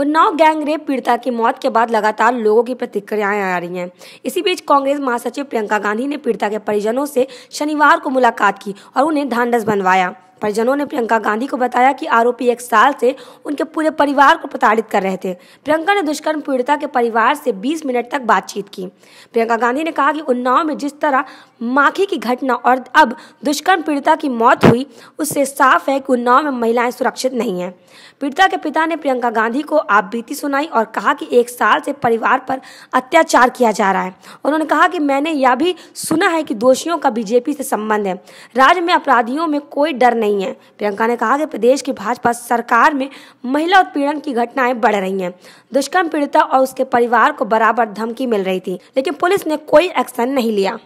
Unnao gang rape पीड़िता की मौत के बाद लगातार लोगों की प्रतिक्रियाएं आ रही हैं इसी बीच कांग्रेस महासचिव प्रियंका गांधी ने पीड़िता के परिजनों से शनिवार को मुलाकात की और उन्हें ढांढस बनवाया परिजनों ने प्रियंका गांधी को बताया कि आरोपी एक साल से उनके पूरे परिवार को प्रताड़ित कर रहे थे प्रियंका ने दुष्कर्म पीड़िता के परिवार से 20 मिनट तक बातचीत की प्रियंका गांधी ने कहा कि उन्नाव में जिस तरह माखी की घटना और अब दुष्कर्म पीड़िता की मौत हुई उससे साफ है कि उन्नाव में महिलाएं सुरक्षित नहीं है पीड़िता के पिता ने प्रियंका गांधी को बीती सुनाई और कहा कि एक साल से परिवार पर अत्याचार किया जा रहा है उन्होंने कहा कि मैंने यह भी सुना है कि दोषियों का बीजेपी से संबंध है राज्य में अपराधियों में कोई डर नहीं नहीं है प्रियंका ने कहा कि प्रदेश की भाजपा सरकार में महिला उत्पीड़न की घटनाएं बढ़ रही हैं दुष्कर्म पीड़िता और उसके परिवार को बराबर धमकी मिल रही थी लेकिन पुलिस ने कोई एक्शन नहीं लिया